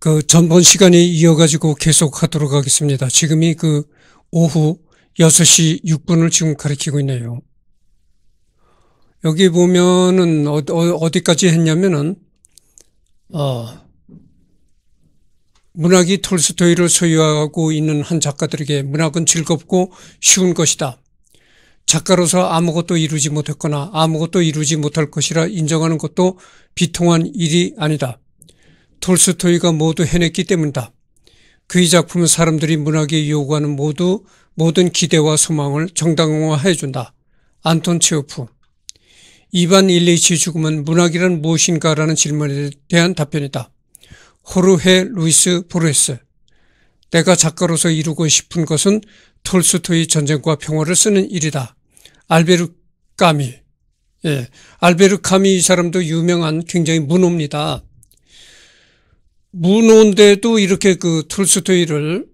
그 전번 시간에 이어가지고 계속 하도록 하겠습니다. 지금이 그 오후 6시 6분을 지금 가리키고 있네요. 여기 보면은 어, 어, 어디까지 했냐면은 어, 문학이 톨스토이를 소유하고 있는 한 작가들에게 문학은 즐겁고 쉬운 것이다. 작가로서 아무것도 이루지 못했거나 아무것도 이루지 못할 것이라 인정하는 것도 비통한 일이 아니다. 톨스토이가 모두 해냈기 때문이다. 그의 작품은 사람들이 문학에 요구하는 모두 모든 기대와 소망을 정당화해준다. 안톤 체오프 이반 일리치 죽음은 문학이란 무엇인가라는 질문에 대한 답변이다. 호르헤 루이스 보르헤스 내가 작가로서 이루고 싶은 것은 톨스토이 전쟁과 평화를 쓰는 일이다. 알베르 까미 예, 알베르 카미 이 사람도 유명한 굉장히 문호입니다. 무호인데도 이렇게 그 톨스토이를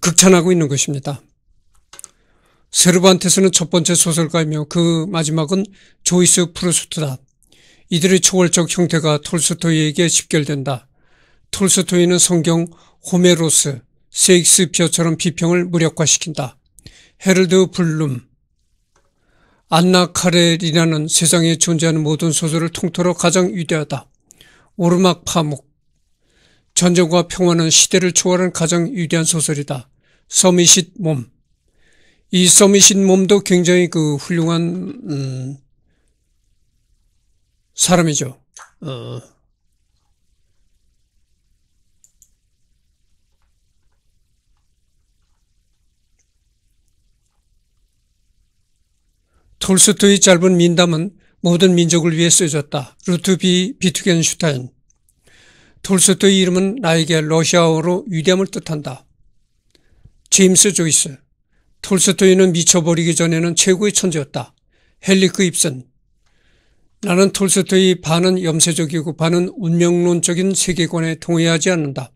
극찬하고 있는 것입니다. 세르반테스는 첫 번째 소설가이며 그 마지막은 조이스 프루스트다. 이들의 초월적 형태가 톨스토이에게 집결된다. 톨스토이는 성경 호메로스, 세익스피어처럼 비평을 무력화시킨다. 헤럴드 블룸, 안나 카렐이라는 세상에 존재하는 모든 소설을 통틀어 가장 위대하다. 오르막 파묵. 전쟁과 평화는 시대를 초월한 가장 위대한 소설이다. 서미싯 몸. 이 서미싯 몸도 굉장히 그 훌륭한 음, 사람이죠. 어. 톨스토이 짧은 민담은 모든 민족을 위해 쓰여졌다. 루트비 비트겐슈타인. 톨스토이 이름은 나에게 러시아어로 위대함을 뜻한다. 제임스 조이스. 톨스토이는 미쳐버리기 전에는 최고의 천재였다. 헬리크 입슨. 나는 톨스토이 반은 염세적이고 반은 운명론적인 세계관에 동의하지 않는다.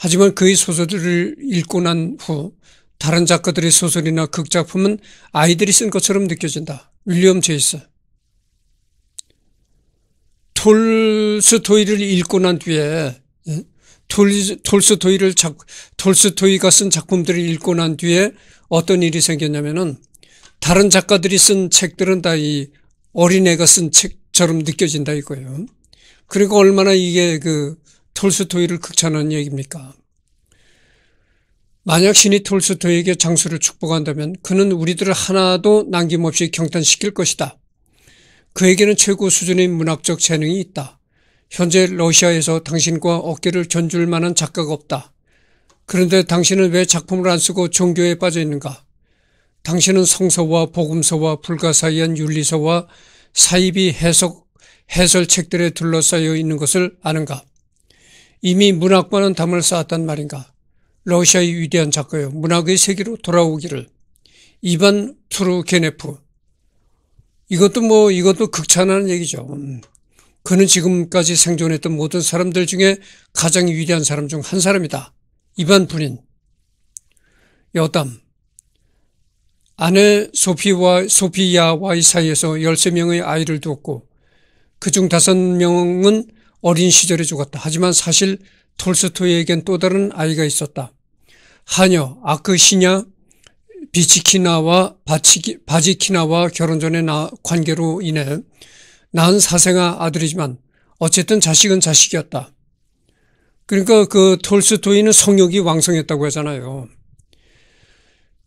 하지만 그의 소설들을 읽고 난 후 다른 작가들의 소설이나 극작품은 아이들이 쓴 것처럼 느껴진다. 윌리엄 제이스. 톨스토이를 읽고 난 뒤에 예? 톨스토이를 작, 톨스토이가 쓴 작품들을 읽고 난 뒤에 어떤 일이 생겼냐면은 다른 작가들이 쓴 책들은 다 이 어린애가 쓴 책처럼 느껴진다 이거예요. 그리고 얼마나 이게 그 톨스토이를 극찬하는 얘기입니까? 만약 신이 톨스토이에게 장수를 축복한다면 그는 우리들을 하나도 남김없이 경탄시킬 것이다. 그에게는 최고 수준의 문학적 재능이 있다. 현재 러시아에서 당신과 어깨를 전줄 만한 작가가 없다. 그런데 당신은 왜 작품을 안 쓰고 종교에 빠져 있는가? 당신은 성서와 복음서와 불가사의한 윤리서와 사이비 해석, 해설책들에 둘러싸여 있는 것을 아는가? 이미 문학과는 담을 쌓았단 말인가? 러시아의 위대한 작가요 문학의 세계로 돌아오기를 이반 투르게네프 이것도 뭐 이것도 극찬하는 얘기죠. 음. 그는 지금까지 생존했던 모든 사람들 중에 가장 위대한 사람 중 한 사람이다. 이반 분인 여담 아내 소피와 소피야와의 사이에서 13명의 아이를 두었고 그 중 5명은 어린 시절에 죽었다. 하지만 사실 톨스토이에겐 또 다른 아이가 있었다. 하녀, 아크시냐, 비치키나와 바치키, 바지키나와 결혼 전에 나, 관계로 인해 난 사생아 아들이지만 어쨌든 자식은 자식이었다. 그러니까 그 톨스토이는 성욕이 왕성했다고 하잖아요.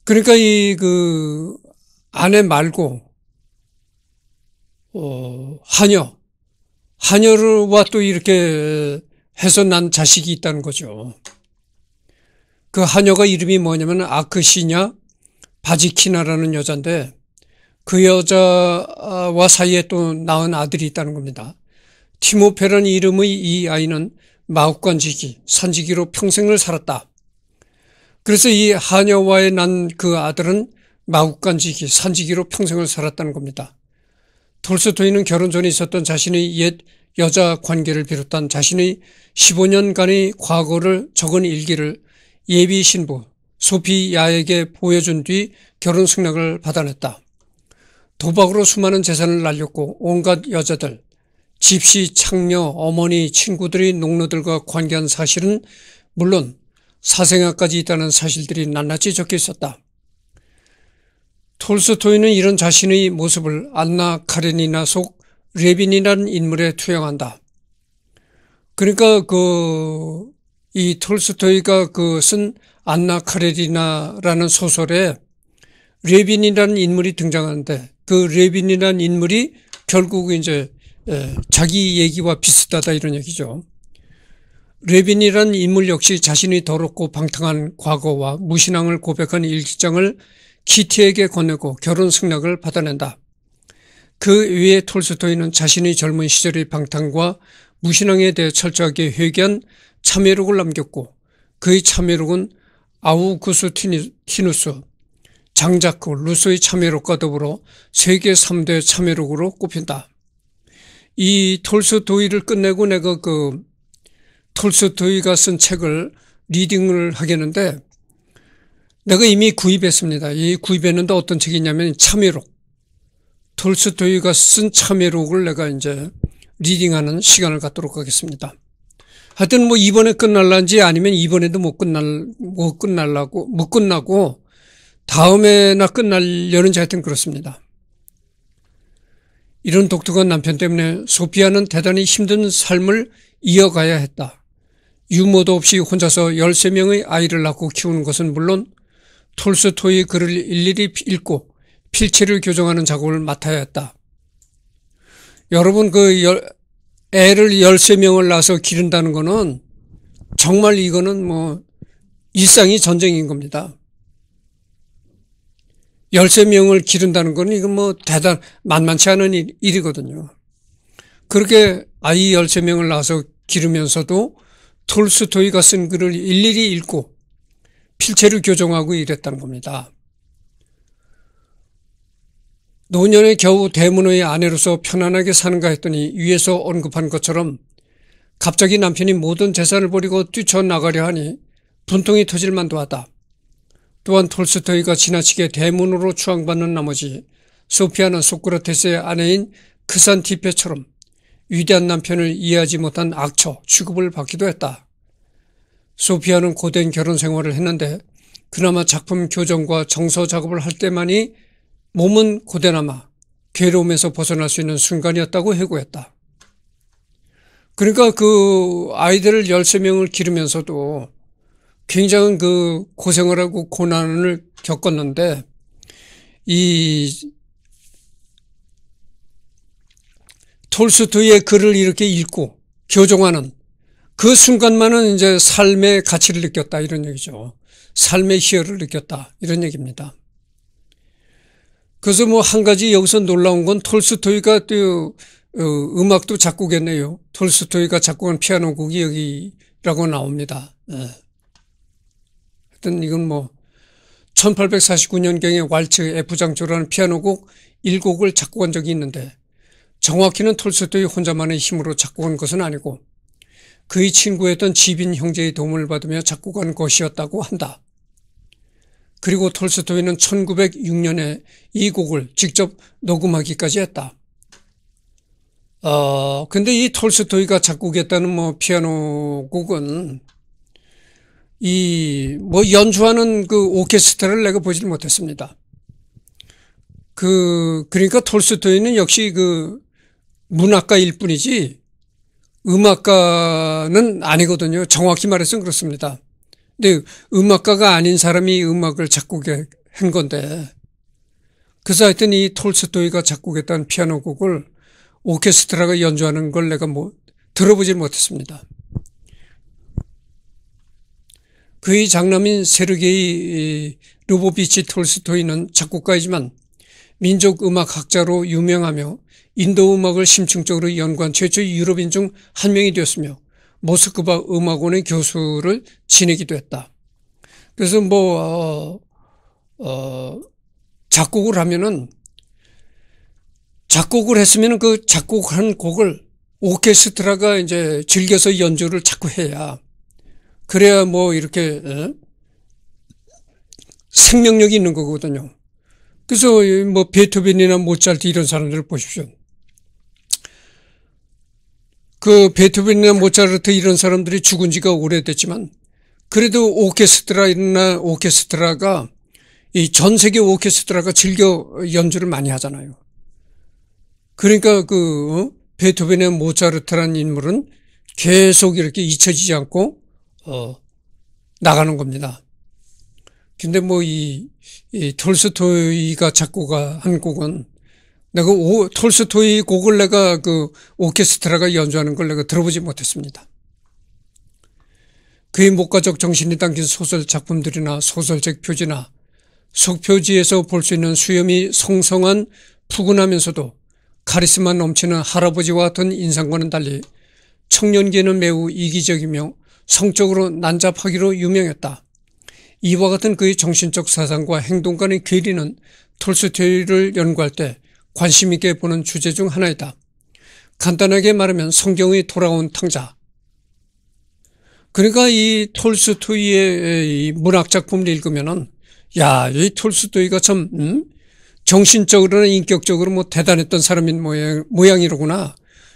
그러니까 이 그 아내 말고 어 하녀 하녀와 또 이렇게 해서 난 자식이 있다는 거죠. 그 하녀가 이름이 뭐냐면 아크시냐 바지키나라는 여자인데 그 여자와 사이에 또 낳은 아들이 있다는 겁니다. 티모페라는 이름의 이 아이는 마국간지기, 산지기로 평생을 살았다. 그래서 이 하녀와의 난 그 아들은 마국간지기, 산지기로 평생을 살았다는 겁니다. 톨스토이는 결혼 전에 있었던 자신의 옛 여자 관계를 비롯한 자신의 15년간의 과거를 적은 일기를 예비 신부, 소피야에게 보여준 뒤 결혼 승낙을 받아냈다. 도박으로 수많은 재산을 날렸고 온갖 여자들, 집시, 창녀, 어머니, 친구들이 농노들과 관계한 사실은 물론 사생아까지 있다는 사실들이 낱낱이 적혀 있었다. 톨스토이는 이런 자신의 모습을 안나 카레니나 속 레빈이라는 인물에 투영한다. 그러니까 그 이 톨스토이가 그쓴 안나 카레리나라는 소설에 레빈이라는 인물이 등장하는데 그 레빈이라는 인물이 결국 이제 자기 얘기와 비슷하다 이런 얘기죠. 레빈이라는 인물 역시 자신이 더럽고 방탕한 과거와 무신앙을 고백한 일기장을 키티에게 건네고 결혼 승낙을 받아낸다. 그 외에 톨스토이는 자신의 젊은 시절의 방탕과 무신앙에 대해 철저하게 회개한 참회록을 남겼고 그의 참회록은 아우구스티누스 장자크 루소의 참여록과 더불어 세계 3대 참여록으로 꼽힌다. 이 톨스토이를 끝내고 내가 그 톨스토이가 쓴 책을 리딩을 하겠는데 내가 이미 구입했습니다. 이 구입했는데 어떤 책이냐면 참여록. 톨스토이가 쓴 참여록을 내가 이제 리딩하는 시간을 갖도록 하겠습니다. 하여튼 뭐 이번에 끝날란지 아니면 이번에도 못 끝날, 못 끝날라고, 못 끝나고 다음에나 끝날려는지 하여튼 그렇습니다. 이런 독특한 남편 때문에 소피아는 대단히 힘든 삶을 이어가야 했다. 유모도 없이 혼자서 13명의 아이를 낳고 키우는 것은 물론 톨스토이 글을 일일이 읽고 필체를 교정하는 작업을 맡아야 했다. 여러분 그 애를 13명을 낳아서 기른다는 거는 정말 이거는 뭐 일상이 전쟁인 겁니다. 13명을 기른다는 거는 이건 뭐 대단, 만만치 않은 일, 이거든요. 그렇게 아이 13명을 낳아서 기르면서도 톨스토이가 쓴 글을 일일이 읽고 필체를 교정하고 이랬다는 겁니다. 노년에 겨우 대문의 아내로서 편안하게 사는가 했더니 위에서 언급한 것처럼 갑자기 남편이 모든 재산을 버리고 뛰쳐나가려 하니 분통이 터질 만도 하다. 또한 톨스토이가 지나치게 대문으로 추앙받는 나머지 소피아는 소크라테스의 아내인 크산티페처럼 위대한 남편을 이해하지 못한 악처 취급을 받기도 했다. 소피아는 고된 결혼 생활을 했는데 그나마 작품 교정과 정서 작업을 할 때만이 몸은 고대나마 괴로움에서 벗어날 수 있는 순간이었다고 해고했다. 그러니까 그 아이들을 13명을 기르면서도 굉장한 그 고생을 하고 고난을 겪었는데 이 톨스토이의 글을 이렇게 읽고 교정하는 그 순간만은 이제 삶의 가치를 느꼈다 이런 얘기죠. 삶의 희열을 느꼈다 이런 얘기입니다. 그래서 뭐 한 가지 여기서 놀라운 건 톨스토이가 또 어, 음악도 작곡했네요. 톨스토이가 작곡한 피아노 곡이 여기라고 나옵니다. 예. 하여튼 이건 뭐 1849년경에 왈츠 F장조라는 피아노곡 1곡을 작곡한 적이 있는데 정확히는 톨스토이 혼자만의 힘으로 작곡한 것은 아니고 그의 친구였던 지빈 형제의 도움을 받으며 작곡한 것이었다고 한다. 그리고 톨스토이는 1906년에 이 곡을 직접 녹음하기까지 했다. 어, 근데 이 톨스토이가 작곡했다는 뭐 피아노 곡은 이 뭐 연주하는 그 오케스트라를 내가 보질 못했습니다. 그 그러니까 톨스토이는 역시 그 문학가일 뿐이지 음악가는 아니거든요. 정확히 말해서는 그렇습니다. 근데 음악가가 아닌 사람이 음악을 작곡한 건데 그래서 하여튼 이 톨스토이가 작곡했던 피아노 곡을 오케스트라가 연주하는 걸 내가 뭐 들어보질 못했습니다. 그의 장남인 세르게이 르보비치 톨스토이는 작곡가이지만 민족음악학자로 유명하며 인도음악을 심층적으로 연구한 최초 의 유럽인 중 한 명이 되었으며 모스크바 음악원의 교수를 지내기도 했다. 그래서 뭐, 어, 어, 작곡을 하면은 작곡을 했으면 그 작곡한 곡을 오케스트라가 이제 즐겨서 연주를 자꾸 해야 그래야 뭐 이렇게 에? 어? 생명력이 있는 거거든요. 그래서 뭐 베토벤이나 모차르트 이런 사람들을 보십시오. 그 베토벤이나 모차르트 이런 사람들이 죽은 지가 오래됐지만 그래도 오케스트라나 오케스트라가 이 전 세계 오케스트라가 즐겨 연주를 많이 하잖아요. 그러니까 그 어? 베토벤의 모차르트라는 인물은 계속 이렇게 잊혀지지 않고 어 나가는 겁니다. 근데 뭐이 이 톨스토이가 작곡한 곡은 내가 오, 톨스토이 곡을 내가 그 오케스트라가 연주하는 걸 내가 들어보지 못했습니다. 그의 목가적 정신이 담긴 소설 작품들이나 소설책 표지나 속표지에서 볼 수 있는 수염이 성성한 푸근하면서도 카리스마 넘치는 할아버지와 같은 인상과는 달리 청년기에는 매우 이기적이며 성적으로 난잡하기로 유명했다. 이와 같은 그의 정신적 사상과 행동 간의 괴리는 톨스토이를 연구할 때 관심 있게 보는 주제 중 하나이다. 간단하게 말하면 성경의 돌아온 탕자. 그러니까 이 톨스토이의 문학 작품을 읽으면은 야, 이 톨스토이가 참 음? 정신적으로나 인격적으로 뭐 대단했던 사람인 모양, 모양이로구나.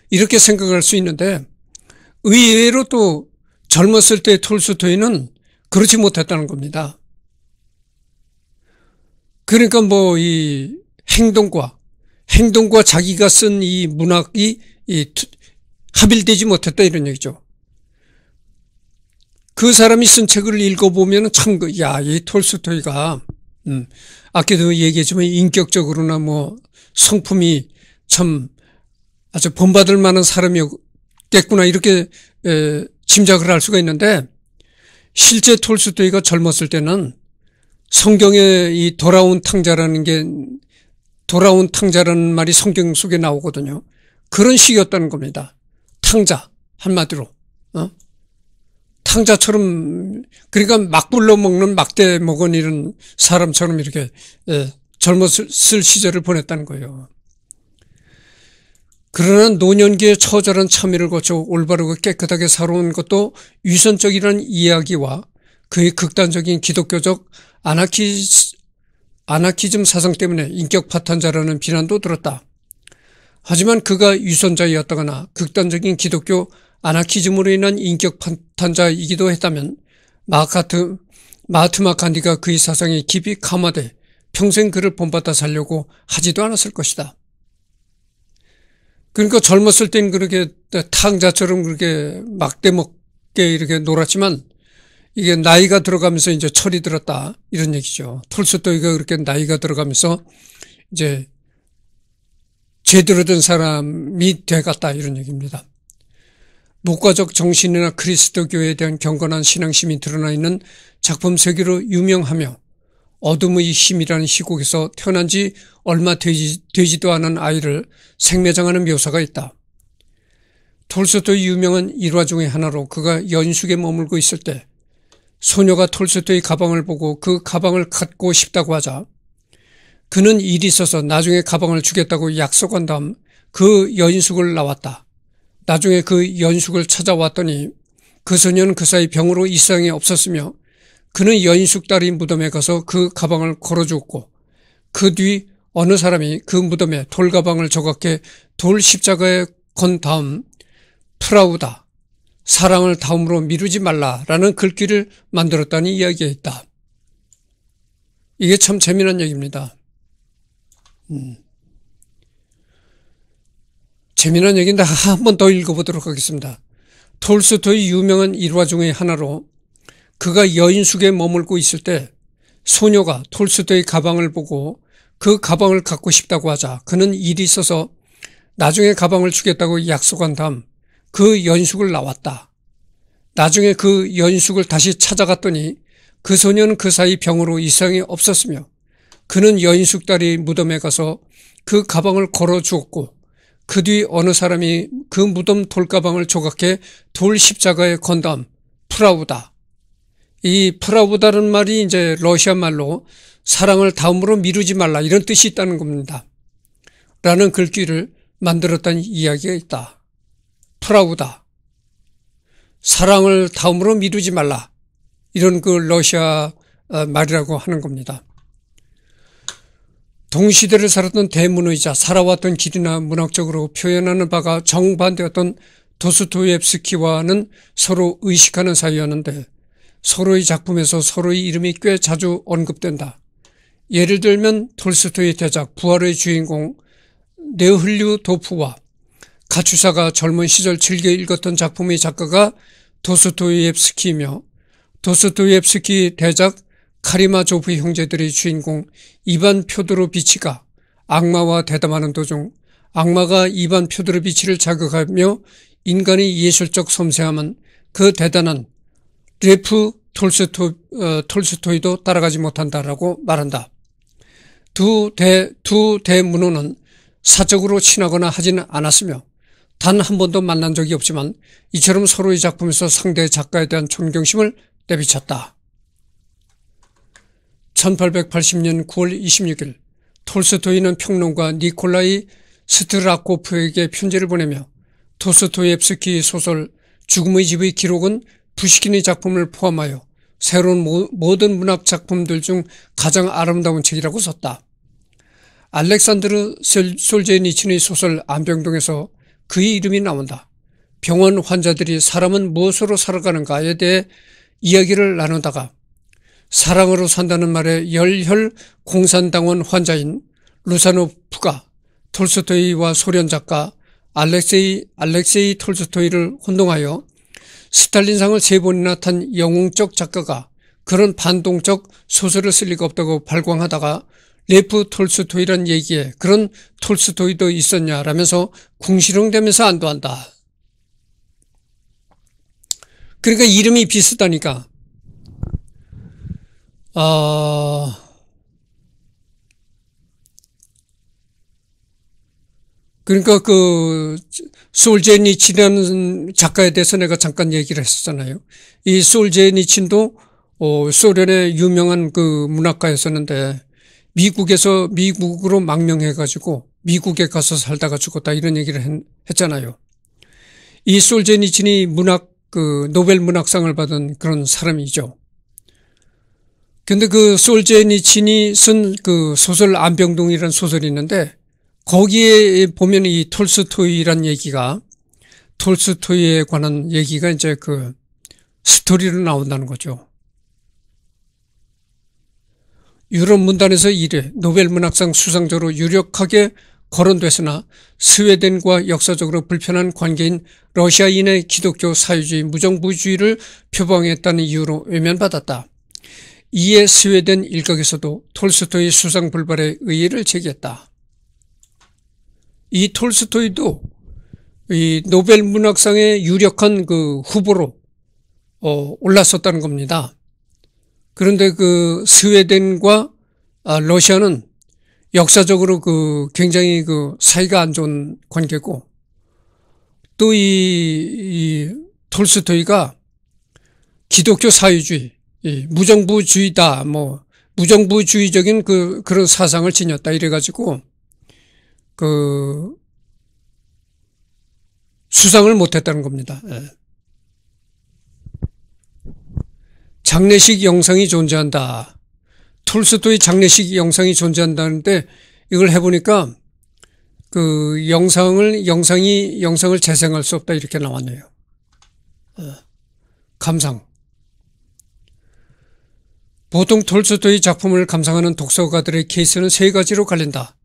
이렇게 생각할 수 있는데 의외로 또 젊었을 때 톨스토이는 그렇지 못했다는 겁니다. 그러니까 뭐 이 행동과 행동과 자기가 쓴 이 문학이 이 합일되지 못했다 이런 얘기죠. 그 사람이 쓴 책을 읽어보면 참, 그, 야, 이 톨스토이가, 음, 아까도 얘기했지만 인격적으로나 뭐 성품이 참 아주 본받을 만한 사람이었겠구나 이렇게 에, 짐작을 할 수가 있는데 실제 톨스토이가 젊었을 때는 성경에 이 돌아온 탕자라는 게 돌아온 탕자라는 말이 성경 속에 나오거든요. 그런 식이었다는 겁니다. 탕자 한마디로 어? 탕자처럼 그러니까 막 불러 먹는 막대 먹은 이런 사람처럼 이렇게 예, 젊었을 시절을 보냈다는 거예요. 그러나 노년기에 처절한 참여를 거쳐 올바르고 깨끗하게 살아온 것도 위선적이라는 이야기와 그의 극단적인 기독교적 아나키 스 아나키즘 사상 때문에 인격 파탄자라는 비난도 들었다. 하지만 그가 유선자이었다거나 극단적인 기독교 아나키즘으로 인한 인격 파탄자이기도 했다면 마카트, 마트마 칸디가 그의 사상에 깊이 감화돼 평생 그를 본받아 살려고 하지도 않았을 것이다. 그러니까 젊었을 땐 그렇게 탕자처럼 그렇게 막대먹게 이렇게 놀았지만 이게 나이가 들어가면서 이제 철이 들었다 이런 얘기죠. 톨스토이가 그렇게 나이가 들어가면서 이제 제대로 된 사람이 돼갔다 이런 얘기입니다. 목과적 정신이나 그리스도교에 대한 경건한 신앙심이 드러나 있는 작품 세계로 유명하며 어둠의 힘이라는 시국에서 태어난 지 얼마 되지, 되지도 않은 아이를 생매장하는 묘사가 있다. 톨스토이 유명한 일화 중의 하나로 그가 연숙에 머물고 있을 때 소녀가 톨스토이 가방을 보고 그 가방을 갖고 싶다고 하자 그는 일이 있어서 나중에 가방을 주겠다고 약속한 다음 그 연숙을 나왔다. 나중에 그 연숙을 찾아왔더니 그 소녀는 그 사이 병으로 일상이 없었으며 그는 연숙 딸이 무덤에 가서 그 가방을 걸어주었고 그 뒤 어느 사람이 그 무덤에 돌가방을 조각해 돌 십자가에 건 다음 프라우다 사랑을 다음으로 미루지 말라라는 글귀를 만들었다는 이야기가 있다. 이게 참 재미난 얘기입니다. 음. 재미난 얘기인데 한번 더 읽어보도록 하겠습니다. 톨스토의 유명한 일화 중의 하나로 그가 여인숙에 머물고 있을 때 소녀가 톨스토의 가방을 보고 그 가방을 갖고 싶다고 하자 그는 일이 있어서 나중에 가방을 주겠다고 약속한 다음 그 연숙을 나왔다. 나중에 그 연숙을 다시 찾아갔더니 그 소년 그 사이 병으로 이상이 없었으며 그는 연숙 딸이 무덤에 가서 그 가방을 걸어 주었고 그 뒤 어느 사람이 그 무덤 돌가방을 조각해 돌 십자가에 건 다음 프라우다. 이 프라우다는 말이 이제 러시아 말로 사랑을 다음으로 미루지 말라 이런 뜻이 있다는 겁니다. 라는 글귀를 만들었다는 이야기가 있다. 프라우다. 사랑을 다음으로 미루지 말라. 이런 그 러시아 어, 말이라고 하는 겁니다. 동시대를 살았던 대문의자, 살아왔던 길이나 문학적으로 표현하는 바가 정반대였던 도스토옙스키와는 서로 의식하는 사이였는데 서로의 작품에서 서로의 이름이 꽤 자주 언급된다. 예를 들면 톨스토의 대작 부활의 주인공 네흘류 도프와 가추사가 젊은 시절 즐겨 읽었던 작품의 작가가 도스토예프스키이며 도스토예프스키 대작 카리마조프 형제들의 주인공 이반 표드로비치가 악마와 대담하는 도중 악마가 이반 표드로비치를 자극하며 인간의 예술적 섬세함은 그 대단한 레프 톨스토, 어, 톨스토이도 따라가지 못한다라고 말한다. 두 대, 두 대문호는 사적으로 친하거나 하지는 않았으며 단한 번도 만난 적이 없지만 이처럼 서로의 작품에서 상대의 작가에 대한 존경심을 내비쳤다. 1880년 9월 26일 톨스토이는 평론가 니콜라이 스트라코프에게 편지를 보내며 토스토옙스키 소설 죽음의 집의 기록은 부시킨의 작품을 포함하여 새로운 모, 든 문학 작품들 중 가장 아름다운 책이라고 썼다. 알렉산드르 솔제니친의 소설 안병동에서 그의 이름이 나온다. 병원 환자들이 사람은 무엇으로 살아가는가에 대해 이야기를 나누다가 사랑으로 산다는 말에 열혈 공산당원 환자인 루사노프가 톨스토이와 소련 작가 알렉세이 알렉세이 톨스토이를 혼동하여 스탈린상을 세 번이나 탄 영웅적 작가가 그런 반동적 소설을 쓸 리가 없다고 발광하다가 레프 톨스토이 란 얘기에 그런 톨스토이도 있었냐라면서 궁시렁대면서 안도한다. 그러니까 이름이 비슷하니까 어... 그러니까 그 솔제니친이라는 작가에 대해서 내가 잠깐 얘기를 했었잖아요. 이 솔제니친도 어, 소련의 유명한 그 문학가였었는데 미국에서 미국으로 망명해가지고 미국에 가서 살다가 죽었다 이런 얘기를 했, 잖아요이 솔제니친이 문학 그 노벨 문학상을 받은 그런 사람이죠. 근데 그 솔제니친이 쓴 그 소설 안병동이라는 소설이 있는데 거기에 보면 이 톨스토이란 얘기가 톨스토이에 관한 얘기가 이제 그 스토리로 나온다는 거죠. 유럽 문단에서 이래 노벨 문학상 수상자로 유력하게 거론됐으나 스웨덴과 역사적으로 불편한 관계인 러시아인의 기독교 사회주의 무정부주의를 표방했다는 이유로 외면받았다. 이에 스웨덴 일각에서도 톨스토이 수상 불발에 의의를 제기했다. 이 톨스토이도 이 노벨 문학상의 유력한 그 후보로 어 올랐었다는 겁니다. 그런데 그 스웨덴과 아, 러시아는 역사적으로 그 굉장히 그 사이가 안 좋은 관계고 또이이 톨스토이가 기독교 사회주의, 이 무정부주의다, 뭐 무정부주의적인 그 그런 사상을 지녔다 이래 가지고 그 수상을 못했다는 겁니다. 예. 장례식 영상이 존재한다. 톨스토이 장례식 영상이 존재한다는데 이걸 해보니까 그 영상을 영상이 영상을 재생할 수 없다 이렇게 나왔네요. 어, 감상. 보통 톨스토이 작품을 감상하는 독서가들의 케이스는 세 가지로 갈린다.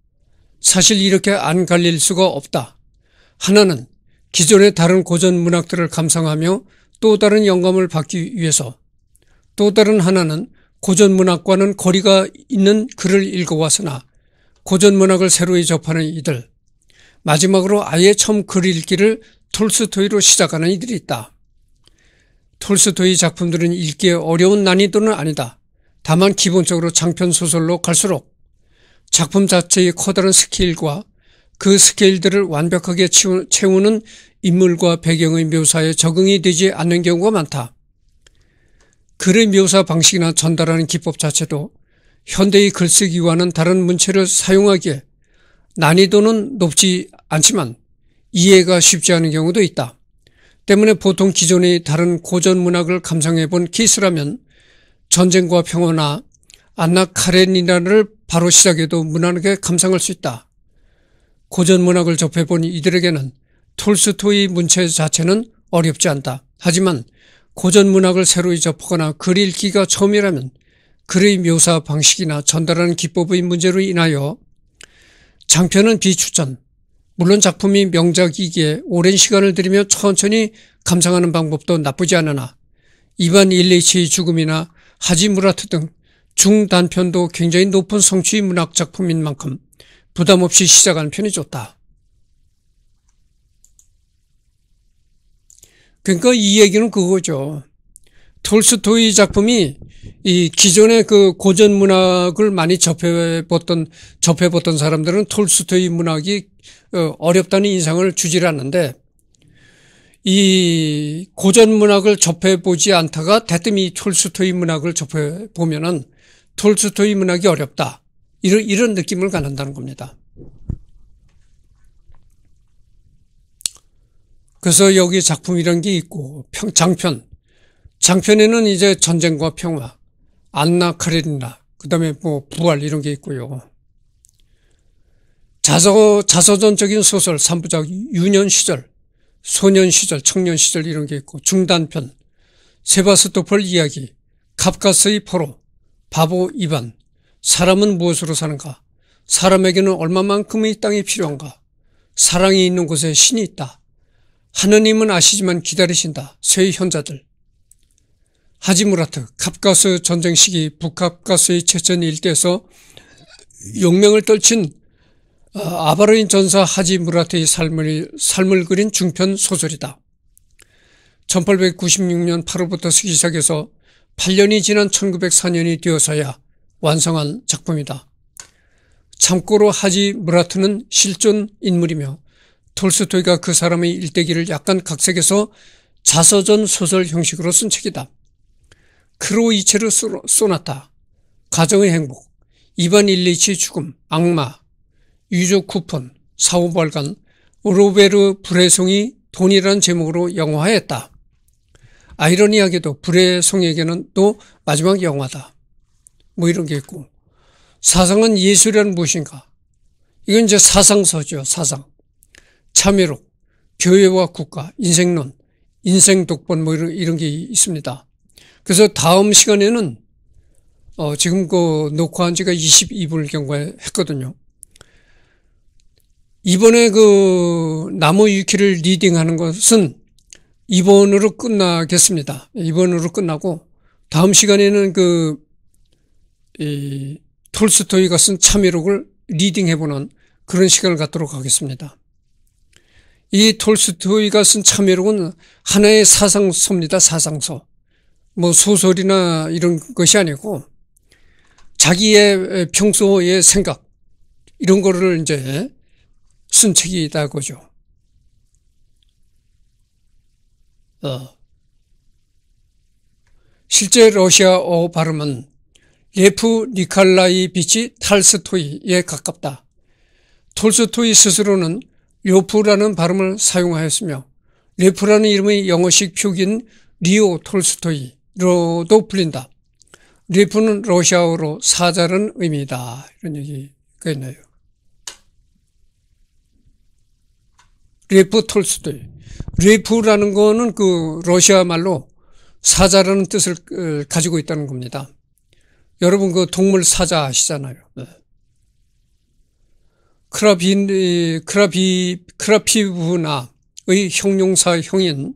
사실 이렇게 안 갈릴 수가 없다. 하나는 기존의 다른 고전 문학들을 감상하며 또 다른 영감을 받기 위해서 또 다른 하나는 고전 문학과는 거리가 있는 글을 읽어왔으나 고전 문학을 새로이 접하는 이들, 마지막으로 아예 처음 글 읽기를 톨스토이로 시작하는 이들이 있다. 톨스토이 작품들은 읽기에 어려운 난이도는 아니다. 다만 기본적으로 장편 소설로 갈수록 작품 자체의 커다란 스케일과 그 스케일들을 완벽하게 채우는 인물과 배경의 묘사에 적응이 되지 않는 경우가 많다. 글의 묘사 방식이나 전달하는 기법 자체도 현대의 글쓰기와는 다른 문체를 사용하기에 난이도는 높지 않지만 이해가 쉽지 않은 경우도 있다. 때문에 보통 기존의 다른 고전 문학을 감상해 본 케이스라면 전쟁과 평화나 안나 카레니나를 바로 시작해도 무난하게 감상할 수 있다. 고전 문학을 접해본 이들에게는 톨스토이 문체 자체는 어렵지 않다. 하지만 고전 문학을 새로이 접하거나 글 읽기가 처음이라면 글의 묘사 방식이나 전달하는 기법의 문제로 인하여 장편은 비추천, 물론 작품이 명작이기에 오랜 시간을 들이며 천천히 감상하는 방법도 나쁘지 않으나 이반 일리치의 죽음이나 하지 무라트 등 중단편도 굉장히 높은 성취 문학 작품인 만큼 부담 없이 시작하는 편이 좋다. 그러니까 이 얘기는 그거죠. 톨스토이 작품이 이 기존의 그 고전 문학을 많이 접해봤던 접해봤던 사람들은 톨스토이 문학이 어, 어렵다는 인상을 주질 않는데 이 고전 문학을 접해보지 않다가 대뜸이 톨스토이 문학을 접해보면은 톨스토이 문학이 어렵다 이런 이런 느낌을 갖는다는 겁니다. 그래서 여기 작품이란 게 있고 평, 장편 장편에는 이제 전쟁과 평화 안나 카레리나 그 다음에 뭐 부활 이런 게 있고요. 자서, 자서전적인 소설 3부작 유년 시절, 소년 시절, 청년 시절 이런 게 있고 중단편, 세바스토폴 이야기, 갑가스의 포로, 바보 이반, 사람은 무엇으로 사는가, 사람에게는 얼마만큼의 땅이 필요한가, 사랑이 있는 곳에 신이 있다, 하느님은 아시지만 기다리신다. 새 현자들. 하지무라트, 갑가스 전쟁 시기 북갑가스의 최전 일대에서 용명을 떨친 어, 아바르인 전사 하지무라트의 삶을, 삶을 그린 중편 소설이다. 1896년 8월부터 쓰기 시작해서 8년이 지난 1904년이 되어서야 완성한 작품이다. 참고로 하지 무라트는 실존 인물이며 톨스토이가 그 사람의 일대기를 약간 각색해서 자서전 소설 형식으로 쓴 책이다. 크로이체르 소나타, 가정의 행복, 이반 일리치 죽음, 악마, 유족 쿠폰, 사후발간, 로베르 브레송이 돈이라는 제목으로 영화화했다. 아이러니하게도 브레송에게는 또 마지막 영화다. 뭐 이런 게 있고 사상은 예술이란 무엇인가? 이건 이제 사상서죠. 사상. 참여록, 교회와 국가, 인생론, 인생독본 뭐 이런, 이런 게 있습니다. 그래서 다음 시간에는 어, 지금 그 녹화한 지가 22불 경과 했거든요. 이번에 그 나무 위키를 리딩하는 것은 이번으로 끝나겠습니다. 이번으로 끝나고 다음 시간에는 그 톨스토이가 쓴 참여록을 리딩해보는 그런 시간을 갖도록 하겠습니다. 이 톨스토이가 쓴 참여록은 하나의 사상서입니다. 사상서. 뭐 소설이나 이런 것이 아니고 자기의 평소의 생각 이런 거를 이제 쓴 책이다 그죠. 어. 실제 러시아어 발음은 예프 니칼라이 비치 탈스토이에 가깝다. 톨스토이 스스로는 요프라는 발음을 사용하였으며 레프라는 이름의 영어식 표기인 리오 톨스토이로도 불린다. 레프는 러시아어로 사자는 의미다. 이런 얘기가 있네요. 레프 톨스토이. 레프라는 거는 그 러시아 말로 사자라는 뜻을 어, 가지고 있다는 겁니다. 여러분 그 동물 사자 아시잖아요. 네. 크라비, 크라비, 크라피브나의 형용사 형인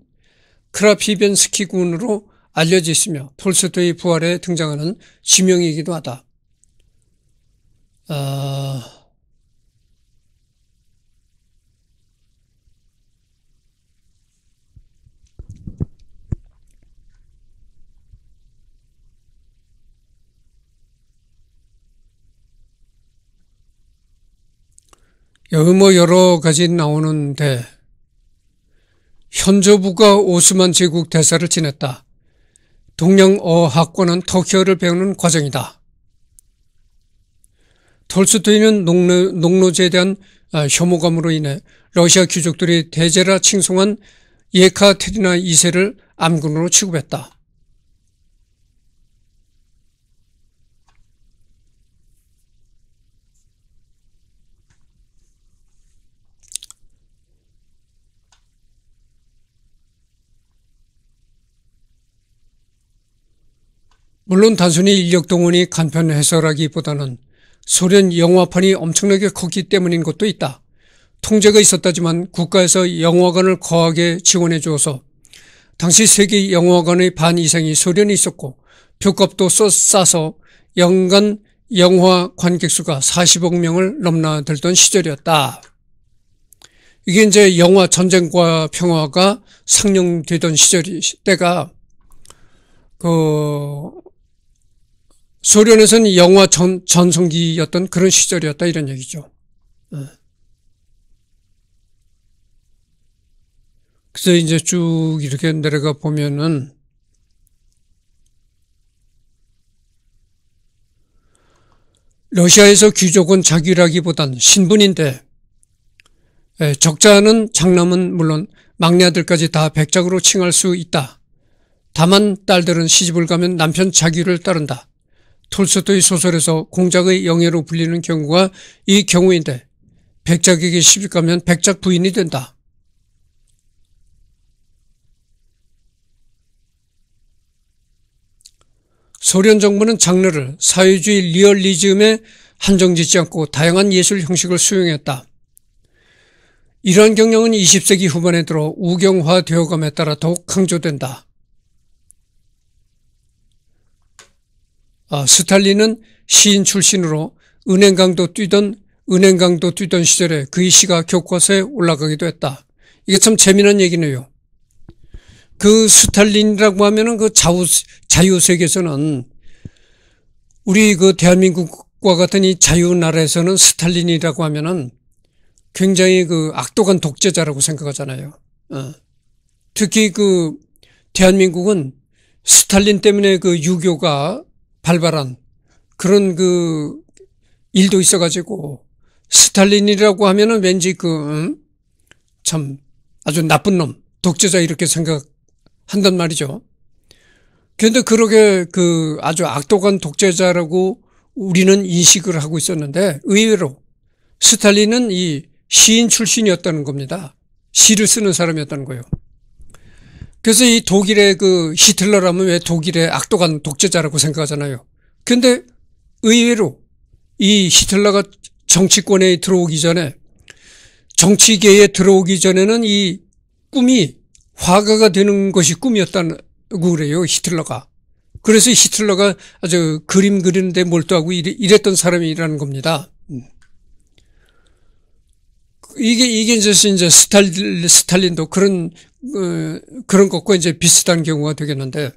크라피벤스키 군으로 알려져 있으며 톨스토이 부활에 등장하는 지명이기도 하다. 어... 여기 뭐 여러 가지 나오는데 현조부가 오스만 제국 대사를 지냈다. 동양어학과는 터키어를 배우는 과정이다. 톨스토이는 농로, 농로제에 대한 아, 혐오감으로 인해 러시아 귀족들이 대제라 칭송한 예카테리나 2세를 암군으로 취급했다. 물론 단순히 인력 동원이 간편 해서라기보다는 소련 영화판이 엄청나게 컸기 때문인 것도 있다. 통제가 있었다지만 국가에서 영화관을 거하게 지원해 주어서 당시 세계 영화관의 반 이상이 소련에 있었고 표값도 싸서 연간 영화 관객수가 40억 명을 넘나들던 시절이었다. 이게 이제 영화 전쟁과 평화가 상영되던 시절이 때가 그 소련에서는 영화 전, 전성기였던 그런 시절이었다 이런 얘기죠. 네. 그래서 이제 쭉 이렇게 내려가 보면은 러시아에서 귀족은 자기라기보단 신분인데 예, 적자는 장남은 물론 막내 아들까지 다 백작으로 칭할 수 있다. 다만 딸들은 시집을 가면 남편 자기를 따른다. 톨스토이 소설에서 공작의 영예로 불리는 경우가 이 경우인데 백작에게 시집가면 백작 부인이 된다. 소련 정부는 장르를 사회주의 리얼리즘에 한정짓지 않고 다양한 예술 형식을 수용했다. 이러한 경영은 20세기 후반에 들어 우경화되어감에 따라 더욱 강조된다. 아, 스탈린은 시인 출신으로 은행강도 뛰던 은행강도 뛰던 시절에 그의 시가 교과서에 올라가기도 했다. 이게 참 재미난 얘기네요. 그 스탈린이라고 하면은 그 자우, 자유세계에서는 우리 그 대한민국과 같은 이 자유나라에서는 스탈린이라고 하면은 굉장히 그 악독한 독재자라고 생각하잖아요. 어. 특히 그 대한민국은 스탈린 때문에 그 유교가 발발한 그런 그 일도 있어가지고 스탈린이라고 하면은 왠지 그참 음? 아주 나쁜 놈 독재자 이렇게 생각한단 말이죠. 그런데 그러게그 아주 악독한 독재자라고 우리는 인식을 하고 있었는데 의외로 스탈린은 이 시인 출신이었다는 겁니다. 시를 쓰는 사람이었다는 거예요. 그래서 이 독일의 그 히틀러라면 왜 독일의 악독한 독재자라고 생각하잖아요. 근데 의외로 이 히틀러가 정치권에 들어오기 전에 정치계에 들어오기 전에는 이 꿈이 화가가 되는 것이 꿈이었다고 그래요. 히틀러가. 그래서 히틀러가 아주 그림 그리는데 몰두하고 이랬던 사람이라는 겁니다. 이게 이게 이제 스탈 스탈린도 그런 그, 그런 것과 이제 비슷한 경우가 되겠는데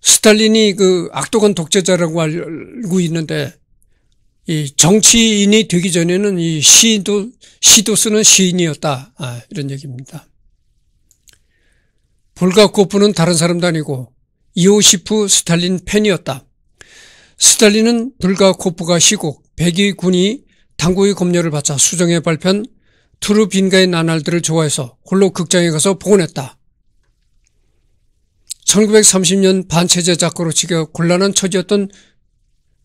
스탈린이 그 악독한 독재자라고 알고 있는데 이 정치인이 되기 전에는 이 시도 시도 쓰는 시인이었다 아, 이런 얘기입니다. 불가코프는 다른 사람도 아니고 이오시프 스탈린 팬이었다. 스탈린은 불가코프가 시국 백의 군이 당국의 검열을 받자 수정에 발표한 투르 빈가의 나날들을 좋아해서 홀로 극장에 가서 복원했다. 1930년 반체제 작가로 지겨 곤란한 처지였던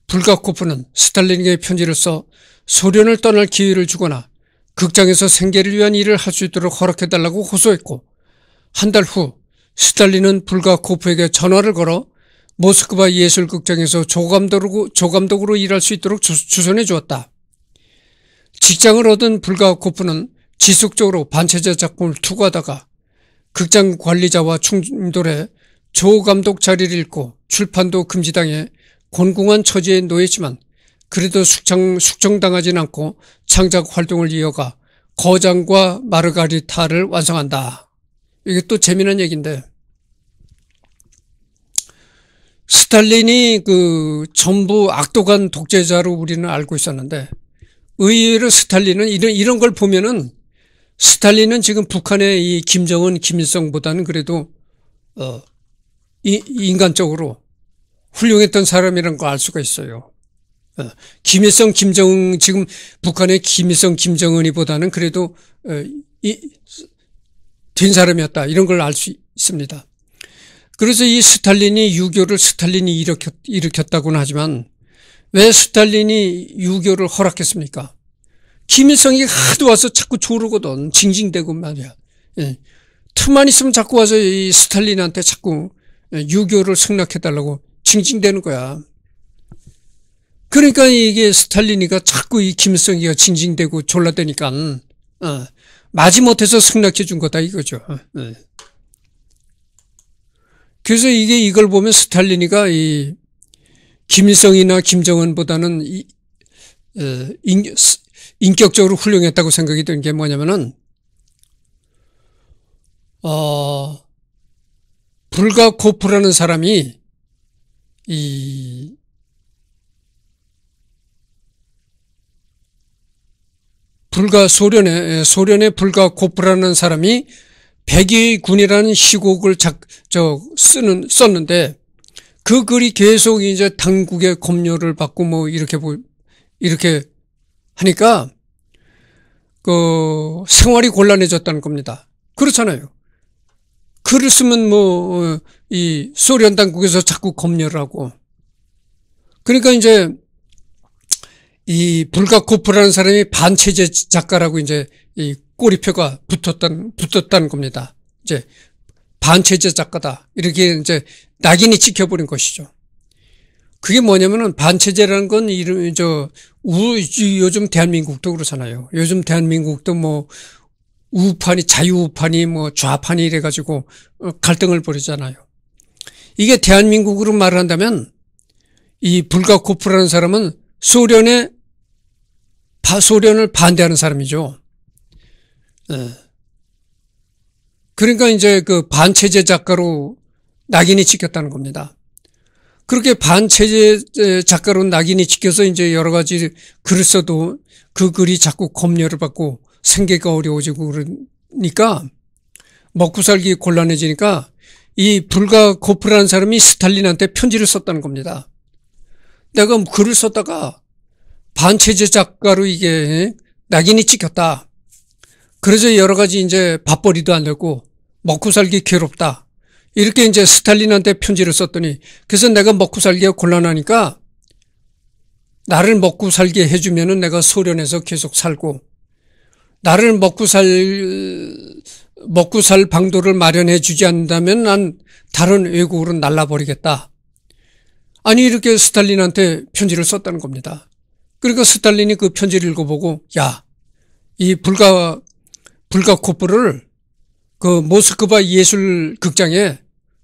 불가코프는 스탈린에게 편지를 써 소련을 떠날 기회를 주거나 극장에서 생계를 위한 일을 할 수 있도록 허락해달라고 호소했고 한 달 후 스탈린은 불가코프에게 전화를 걸어 모스크바 예술극장에서 조감독으로, 조감독으로 일할 수 있도록 주, 추천해 주었다. 직장을 얻은 불가코프는 지속적으로 반체제 작품을 투구하다가 극장 관리자와 충돌해 조 감독 자리를 잃고 출판도 금지당해 곤궁한 처지에 놓였지만 그래도 숙청, 숙청당하진 않고 창작 활동을 이어가 거장과 마르가리타를 완성한다. 이게 또 재미난 얘기인데 스탈린이 그 전부 악독한 독재자로 우리는 알고 있었는데 의외로 스탈린은 이런, 이런 걸 보면은 스탈린은 지금 북한의 이 김정은, 김일성보다는 그래도, 어, 이, 인간적으로 훌륭했던 사람이라는 걸 알 수가 있어요. 어, 김일성, 김정은, 지금 북한의 김일성, 김정은이보다는 그래도, 어, 이, 된 사람이었다. 이런 걸 알 수 있습니다. 그래서 이 스탈린이 유교를 스탈린이 일으켰, 일으켰다고는 하지만 왜 스탈린이 유교를 허락했습니까? 김일성이 하도 와서 자꾸 조르거든. 징징대고 말이야. 예. 틈만 있으면 자꾸 와서 이 스탈린한테 자꾸 예, 유교를 승낙해달라고 징징대는 거야. 그러니까 이게 스탈린이가 자꾸 이 김일성이가 징징대고 졸라대니까 어, 마지못해서 승낙해 준 거다 이거죠. 어, 예. 그래서 이게 이걸 보면 스탈린이가 이 김일성이나 김정은보다는 이, 에, 어, 인, 인격적으로 훌륭했다고 생각이 드는 게 뭐냐면은 어, 불가 코프라는 사람이 이 불가 소련의 예, 소련의 불가 코프라는 사람이 백의군이라는 시곡을 작, 저 쓰는 썼는데 그 글이 계속 이제 당국의 검열을 받고 뭐 이렇게 보, 이렇게 하니까 그 생활이 곤란해졌다는 겁니다. 그렇잖아요. 글을 쓰면 뭐이 어, 소련 당국에서 자꾸 검열을 하고 그러니까 이제 이 불가코프라는 사람이 반체제 작가라고 이제 이 꼬리표가 붙었다 붙었다는 겁니다. 이제 반체제 작가다. 이렇게 이제 낙인이 찍혀버린 것이죠. 그게 뭐냐면은 반체제라는 건 이름 저 우, 요즘 대한민국도 그렇잖아요. 요즘 대한민국도 뭐 우판이 자유우판이 뭐 좌판이 이래 가지고 어, 갈등을 벌이잖아요. 이게 대한민국으로 말을 한다면 이 불가코프라는 사람은 소련의 소련을 반대하는 사람이죠. 네. 그러니까 이제 그 반체제 작가로 낙인이 찍혔다는 겁니다. 그렇게 반체제 작가로 낙인이 찍혀서 이제 여러 가지 글을 써도 그 글이 자꾸 검열을 받고 생계가 어려워지고 그러니까 먹고 살기 곤란해지니까 이 불가 고프라는 사람이 스탈린한테 편지를 썼다는 겁니다. 내가 뭐 글을 썼다가 반체제 작가로 이게 낙인이 찍혔다. 그래서 여러 가지 이제 밥벌이도 안 되고 먹고 살기 괴롭다. 이렇게 이제 스탈린한테 편지를 썼더니 그래서 내가 먹고 살기가 곤란하니까 나를 먹고 살게 해주면은 내가 소련에서 계속 살고 나를 먹고 살 먹고 살 방도를 마련해 주지 않는다면 난 다른 외국으로 날라버리겠다. 아니 이렇게 스탈린한테 편지를 썼다는 겁니다. 그러니까 스탈린이 그 편지를 읽어보고 야 이 불가 불가코프를 그 모스크바 예술극장에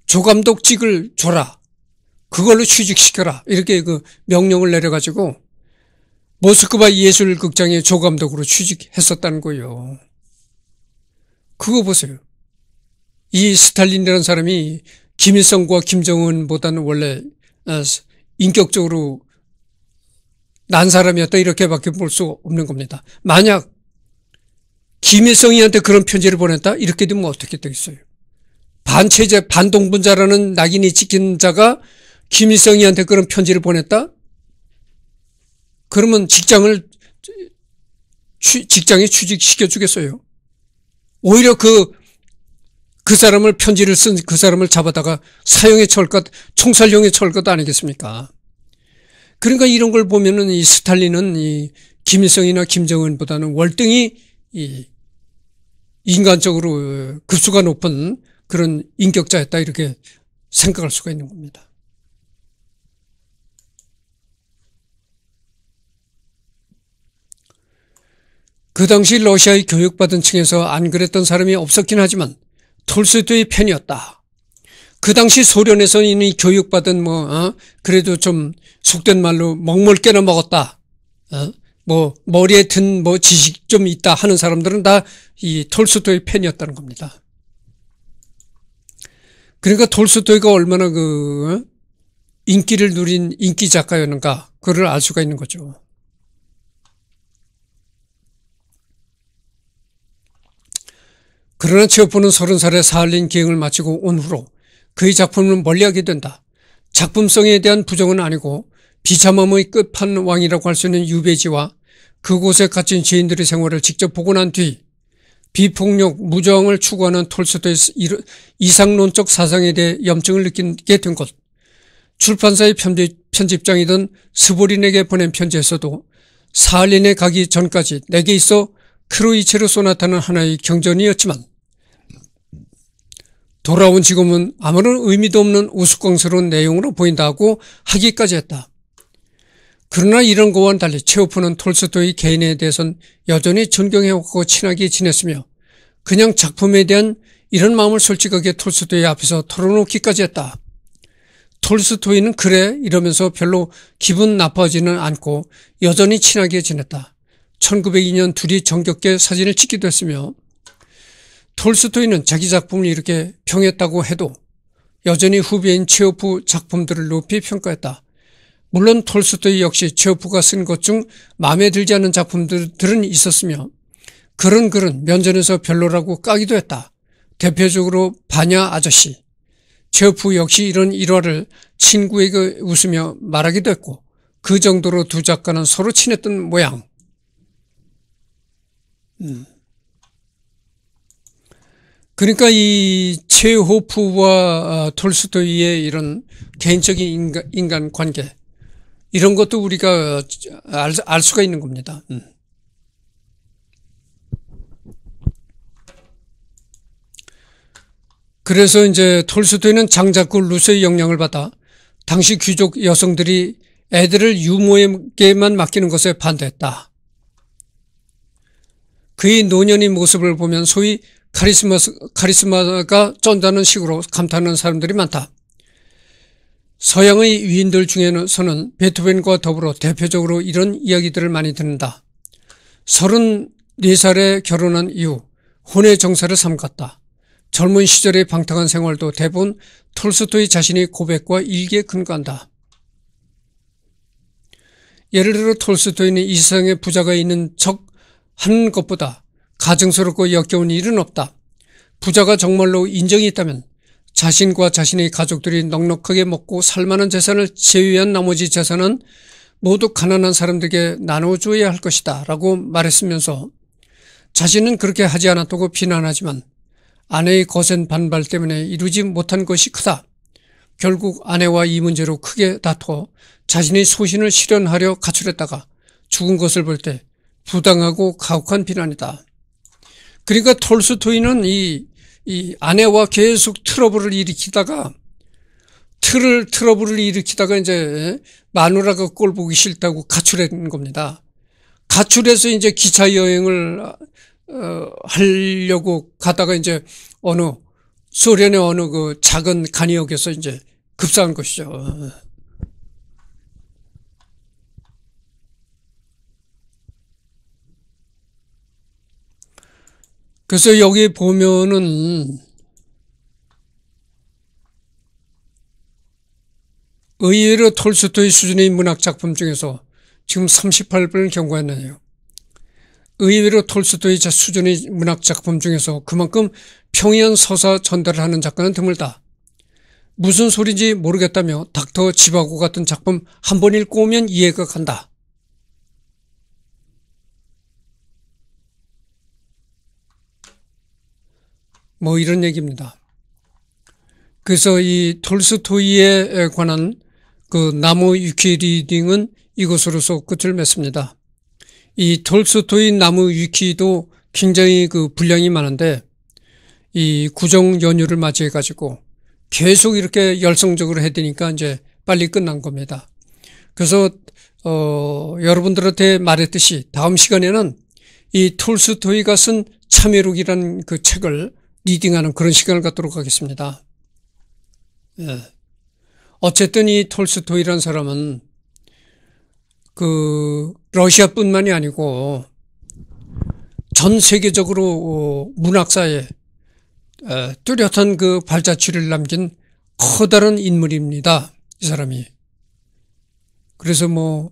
조감독직을 줘라. 그걸로 취직시켜라. 이렇게 그 명령을 내려가지고 모스크바 예술극장에 조감독으로 취직했었다는 거예요. 그거 보세요. 이 스탈린이라는 사람이 김일성과 김정은보다는 원래 어, 인격적으로 난 사람이었다 이렇게밖에 볼 수 없는 겁니다. 만약 김일성이한테 그런 편지를 보냈다? 이렇게 되면 뭐 어떻게 되겠어요? 반체제, 반동분자라는 낙인이 찍힌 자가 김일성이한테 그런 편지를 보냈다? 그러면 직장을, 취, 직장에 취직시켜 주겠어요? 오히려 그, 그 사람을 편지를 쓴 그 사람을 잡아다가 사형에 처할 것, 총살형에 처할 것 아니겠습니까? 그러니까 이런 걸 보면은 이 스탈린은 이 김일성이나 김정은보다는 월등히 이 인간적으로 급수가 높은 그런 인격자였다 이렇게 생각할 수가 있는 겁니다. 그 당시 러시아의 교육받은 층에서 안 그랬던 사람이 없었긴 하지만 톨스토이 편이었다. 그 당시 소련에서 이미 교육받은 뭐 어? 그래도 좀 속된 말로 먹물깨나 먹었다. 어? 뭐 머리에 든 뭐 지식 좀 있다 하는 사람들은 다 이 톨스토이 팬이었다는 겁니다. 그러니까 톨스토이가 얼마나 그 어? 인기를 누린 인기 작가였는가 그걸 알 수가 있는 거죠. 그러나 체오프는 서른 살에 사할린 기행을 마치고 온 후로 그의 작품은 멀리하게 된다. 작품성에 대한 부정은 아니고 비참함의 끝판왕이라고 할 수 있는 유배지와 그곳에 갇힌 죄인들의 생활을 직접 보고 난 뒤 비폭력, 무정을 추구하는 톨스토의 이상론적 사상에 대해 염증을 느끼게 된 것. 출판사의 편집, 장이던 스보린에게 보낸 편지에서도 사할린에 가기 전까지 내게 있어 크루이체르 소나타는 하나의 경전이었지만 돌아온 지금은 아무런 의미도 없는 우스꽝스러운 내용으로 보인다고 하기까지 했다. 그러나 이런 거와는 달리 체오프는 톨스토이 개인에 대해선 여전히 존경해왔고 친하게 지냈으며 그냥 작품에 대한 이런 마음을 솔직하게 톨스토이 앞에서 털어놓기까지 했다. 톨스토이는 그래 이러면서 별로 기분 나빠지는 않고 여전히 친하게 지냈다. 1902년 둘이 정겹게 사진을 찍기도 했으며 톨스토이는 자기 작품을 이렇게 평했다고 해도 여전히 후배인 체오프 작품들을 높이 평가했다. 물론 톨스토이 역시 체오프가 쓴 것 중 마음에 들지 않은 작품들은 있었으며 그런 글은 면전에서 별로라고 까기도 했다. 대표적으로 반야 아저씨. 체오프 역시 이런 일화를 친구에게 웃으며 말하기도 했고 그 정도로 두 작가는 서로 친했던 모양. 음. 그러니까 이 체호프와 아, 톨스토이의 이런 개인적인 인간, 인간 관계 이런 것도 우리가 알, 알 수가 있는 겁니다. 음. 그래서 이제 톨스토이는 장자꾸 루소의 영향을 받아 당시 귀족 여성들이 애들을 유모에게만 맡기는 것에 반대했다. 그의 노년의 모습을 보면 소위 카리스마, 카리스마가 쩐다는 식으로 감탄하는 사람들이 많다. 서양의 위인들 중에서는 베토벤과 더불어 대표적으로 이런 이야기들을 많이 듣는다. 34살에 결혼한 이후 혼의 정사를 삼갔다. 젊은 시절의 방탕한 생활도 대부분 톨스토이 자신의 고백과 일기에 근거한다. 예를 들어 톨스토이는 이 세상에 부자가 있는 척 하는 것보다 가증스럽고 역겨운 일은 없다. 부자가 정말로 인정이 있다면 자신과 자신의 가족들이 넉넉하게 먹고 살만한 재산을 제외한 나머지 재산은 모두 가난한 사람들에게 나눠줘야 할 것이다 라고 말했으면서 자신은 그렇게 하지 않았다고 비난하지만 아내의 거센 반발 때문에 이루지 못한 것이 크다. 결국 아내와 이 문제로 크게 다퉈 자신의 소신을 실현하려 가출했다가 죽은 것을 볼 때 부당하고 가혹한 비난이다. 그러니까 톨스토이는 이이 아내와 계속 트러블을 일으키다가 틀을 트러블을 일으키다가 이제 마누라가 꼴 보기 싫다고 가출한 겁니다. 가출해서 이제 기차 여행을 어, 하려고 가다가 이제 어느 소련의 어느 그 작은 간이역에서 이제 급사한 것이죠. 그래서 여기 보면은 의외로 톨스토이 수준의 문학 작품 중에서 지금 38분을 경고했네요 의외로 톨스토이 수준의 문학 작품 중에서 그만큼 평이한 서사 전달을 하는 작가는 드물다. 무슨 소리인지 모르겠다며 닥터 지바고 같은 작품 한 번 읽고 오면 이해가 간다. 뭐 이런 얘기입니다. 그래서 이 톨스토이에 관한 그 나무 위키 리딩은 이것으로서 끝을 맺습니다. 이 톨스토이 나무 위키도 굉장히 그 분량이 많은데 이 구정 연휴를 맞이해 가지고 계속 이렇게 열성적으로 해드니까 이제 빨리 끝난 겁니다. 그래서 어, 여러분들한테 말했듯이 다음 시간에는 이 톨스토이가 쓴참회록이라는그 책을 리딩하는 그런 시간을 갖도록 하겠습니다. 예. 어쨌든 이 톨스토이란 사람은 그 러시아뿐만이 아니고 전 세계적으로 문학사에 예, 뚜렷한 그 발자취를 남긴 커다란 인물입니다. 이 사람이. 그래서 뭐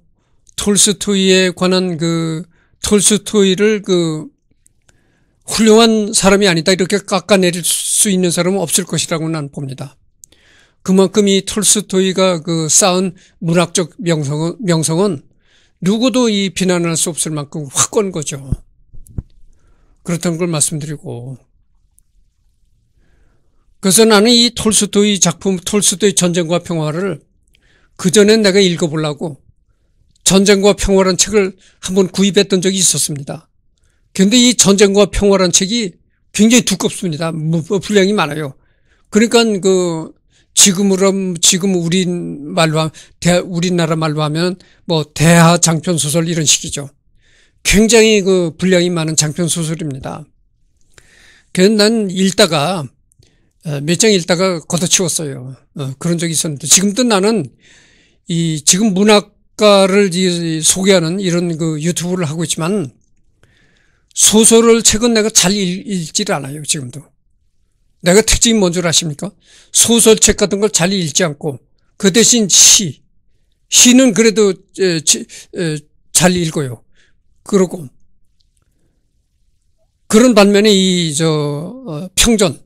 톨스토이에 관한 그 톨스토이를 그 훌륭한 사람이 아니다 이렇게 깎아내릴 수 있는 사람은 없을 것이라고 난 봅니다. 그만큼 이 톨스토이가 그 쌓은 문학적 명성은, 명성은 누구도 이 비난할 수 없을 만큼 확건 거죠. 그렇다는 걸 말씀드리고. 그래서 나는 이 톨스토이 작품, 톨스토이 전쟁과 평화를 그전에 내가 읽어보려고 전쟁과 평화란 책을 한번 구입했던 적이 있었습니다. 그런데 이 전쟁과 평화라는 책이 굉장히 두껍습니다. 뭐 분량이 많아요. 그러니까 그 지금으로 지금 우리 말로 대, 우리나라 말로 하면 뭐 대하 장편 소설 이런 식이죠. 굉장히 그 분량이 많은 장편 소설입니다. 그래서 난 읽다가 어, 몇장 읽다가 걷어치웠어요. 어, 그런 적이 있었는데 지금도 나는 이 지금 문학가를 이, 소개하는 이런 그 유튜브를 하고 있지만 소설을 책은 내가 잘 읽, 지를 않아요, 지금도. 내가 특징이 뭔 줄 아십니까? 소설책 같은 걸 잘 읽지 않고, 그 대신 시. 시는 그래도 잘 읽어요. 그러고, 그런 반면에 이, 저, 어, 평전.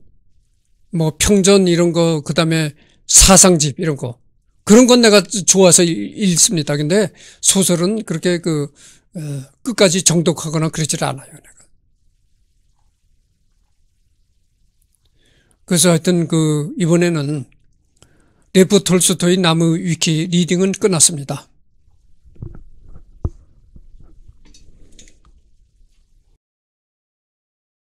뭐, 평전 이런 거, 그 다음에 사상집 이런 거. 그런 건 내가 좋아서 읽습니다. 근데 소설은 그렇게 그, 어, 끝까지 정독하거나 그러질 않아요. 내가. 그래서 하여튼 그 이번에는 레프 톨스토의 나무 위키 리딩은 끝났습니다.